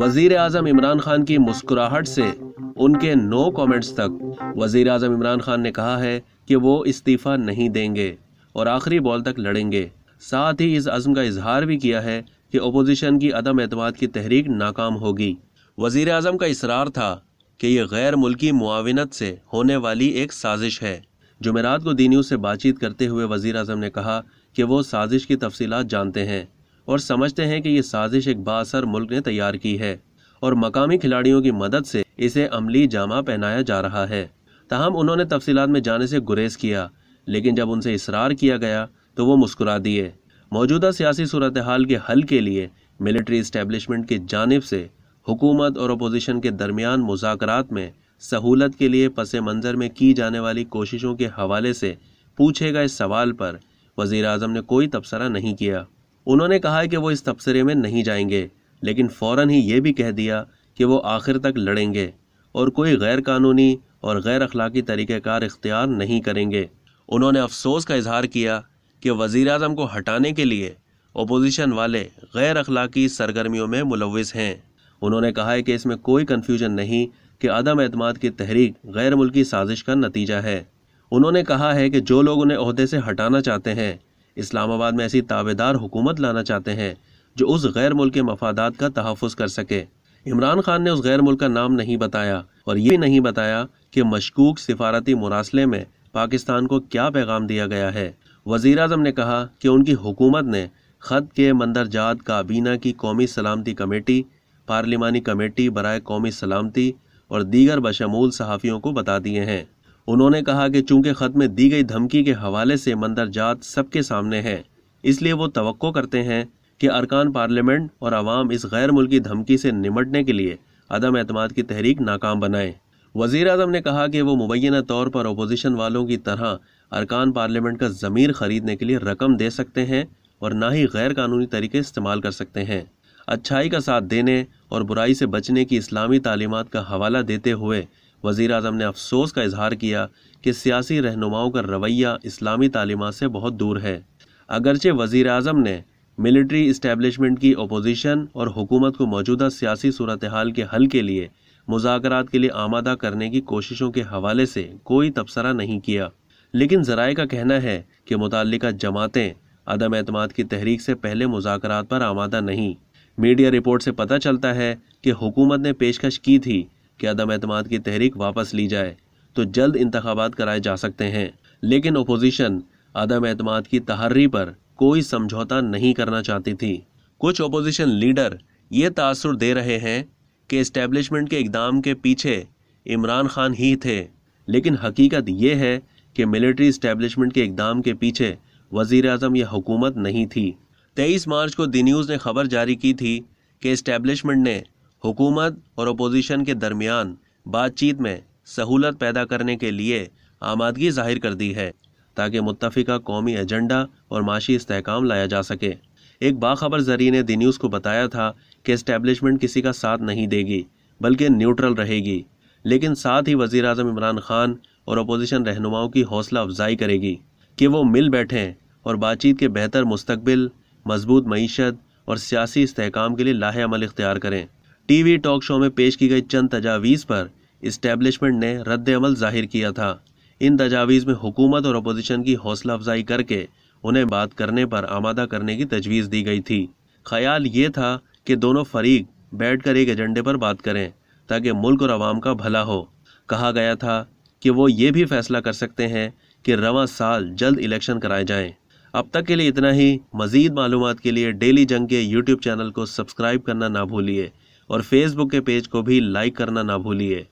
वजीर अजम इमरान खान की मुस्कुराहट से उनके नो कमेंट्स तक वजीर अजम इमरान खान ने कहा है कि वो इस्तीफ़ा नहीं देंगे और आखिरी बॉल तक लड़ेंगे साथ ही इस अज़म का इजहार भी किया है कि अपोजिशन की अदम एतमाद की तहरीक नाकाम होगी वजीर अजम का इसरार था कि ये गैर मुल्की मुआवनत से होने वाली एक साजिश है जुमेरात को दीनियों से बातचीत करते हुए वजीर अजम ने कहा कि वो साजिश की तफसीत जानते हैं और समझते हैं कि ये साजिश एक बासर मुल्क ने तैयार की है और मकामी खिलाड़ियों की मदद से इसे अमली जामा पहनाया जा रहा है तहम उन्होंने तफसीत में जाने से गुरेज किया लेकिन जब उनसे इसरार किया गया तो वो मुस्कुरा दिए मौजूदा सियासी सूरत हाल के हल के लिए मिलिट्री इस्टेबलिशमेंट की जानब से हुकूमत और अपोजिशन के दरमियान मुजात में सहूलत के लिए पस मंज़र में की जाने वाली कोशिशों के हवाले से पूछे गए सवाल पर वज़ी अजम ने कोई तबसरा नहीं किया उन्होंने कहा है कि वो इस तबसरे में नहीं जाएंगे लेकिन फ़ौर ही ये भी कह दिया कि वो आखिर तक लड़ेंगे और कोई गैर कानूनी और गैर अखलाक़ी तरीक़ार इख्तियार नहीं करेंगे उन्होंने अफसोस का इजहार किया कि वज़ी अजम को हटाने के लिए अपोजिशन वाले गैर अखलाक़ी सरगर्मियों में मुलविस हैं उन्होंने कहा है कि इसमें कोई कन्फ्यूजन नहीं कि अदम अतमाद की तहरीक गैर मुल्की साजिश का नतीजा है उन्होंने कहा है कि जो लोग उन्हें अहदे से हटाना चाहते हैं इस्लामाबाद में ऐसी ताबेदार हुकूमत लाना चाहते हैं जो उस गैर मुल्क मफादात का तहफ़ कर सके इमरान खान ने उस गैर मुल्क का नाम नहीं बताया और ये नहीं बताया कि मशकूक सिफारती मुरासले में पाकिस्तान को क्या पैगाम दिया गया है वज़ी अजम ने कहा कि उनकी हुकूमत ने ख़त के मंदरजात काबीना की कौमी सलामती कमेटी पार्लिमानी कमेटी बरए कौमी सलामती और दीगर बशमूल सहाफ़ियों को बता दिए हैं उन्होंने कहा कि चूंकि ख़त में दी गई धमकी के हवाले से मंदरजात सबके सामने है इसलिए वो तो करते हैं कि अरकान पार्लियामेंट और आवाम इस गैर मुल्की धमकी से निमटने के लिए अदम अतमाद की तहरीक नाकाम बनाएं वजीर अजम ने कहा कि वो मुबैना तौर पर अपोजिशन वालों की तरह अरकान पार्लियामेंट का ज़मीर ख़रीदने के लिए रकम दे सकते हैं और ना ही गैर कानूनी तरीके इस्तेमाल कर सकते हैं अच्छाई का साथ देने और बुराई से बचने की इस्लामी तालीमत का हवाला देते हुए वजीर अजम ने अफसोस का इजहार किया कि सियासी रहनुमाओं का रवैया इस्लामी तालीमत से बहुत दूर है अगरचे वज़ी अजम ने मिलिट्री इस्टेबलिशमेंट की अपोजिशन और हुकूमत को मौजूदा सियासी सूरत हाल के हल के लिए मुजाकर के लिए आमादा करने की कोशिशों के हवाले से कोई तबसरा नहीं किया लेकिन जराए का कहना है कि मुतल जमातें अदम अतमाद की तहरीक से पहले मुजाकर पर आमादा नहीं मीडिया रिपोर्ट से पता चलता है कि हुकूमत ने पेशकश की थी कि अदम अतमाद की तहरीक वापस ली जाए तो जल्द इंतबात कराए जा सकते हैं लेकिन अपोजिशन अदम अतमाद की तहर्री पर कोई समझौता नहीं करना चाहती थी कुछ अपोजिशन लीडर ये तासर दे रहे हैं कि इस्टेब्लिशमेंट के इकदाम के पीछे इमरान खान ही थे लेकिन हकीकत यह है कि मिलिट्री इस्टेब्लिशमेंट के इकदाम के पीछे वजीर अजम यह हुकूमत नहीं थी तेईस मार्च को दी न्यूज़ ने खबर जारी की थी कि इस्टेब्लिशमेंट ने हुकूमत और अपोजिशन के दरमियान बातचीत में सहूलत पैदा करने के लिए आमादगी जाहिर कर दी है ताकि मुतफ़ा कौमी एजेंडा और माशी इसकाम लाया जा सके एक बाखबर जरिए ने दी न्यूज़ को बताया था कि इस्टेबलिशमेंट किसी का साथ नहीं देगी बल्कि न्यूट्रल रहेगी लेकिन साथ ही वज़ी अजम इमरान ख़ान और अपोजिशन रहनुमाओं की हौसला अफजाई करेगी कि वो मिल बैठें और बातचीत के बेहतर मुस्तबिल मजबूत मीशत और सियासी इसकाम के लिए लाहेमल अमल इख्तियार करें टीवी टॉक शो में पेश की गई चंद तजावीज़ पर इस्टेब्लिशमेंट ने रद्द अमल जाहिर किया था इन तजावीज़ में हुकूमत और अपोजिशन की हौसला अफजाई करके उन्हें बात करने पर आमादा करने की तजवीज़ दी गई थी ख्याल ये था कि दोनों फरीक बैठकर एक एजेंडे पर बात करें ताकि मुल्क और आवाम का भला हो कहा गया था कि वो ये भी फैसला कर सकते हैं कि रवा साल जल्द इलेक्शन कराए जाएं। अब तक के लिए इतना ही मज़ीद मालूम के लिए डेली जंग के यूट्यूब चैनल को सब्सक्राइब करना ना भूलिए और फेसबुक के पेज को भी लाइक करना ना भूलिए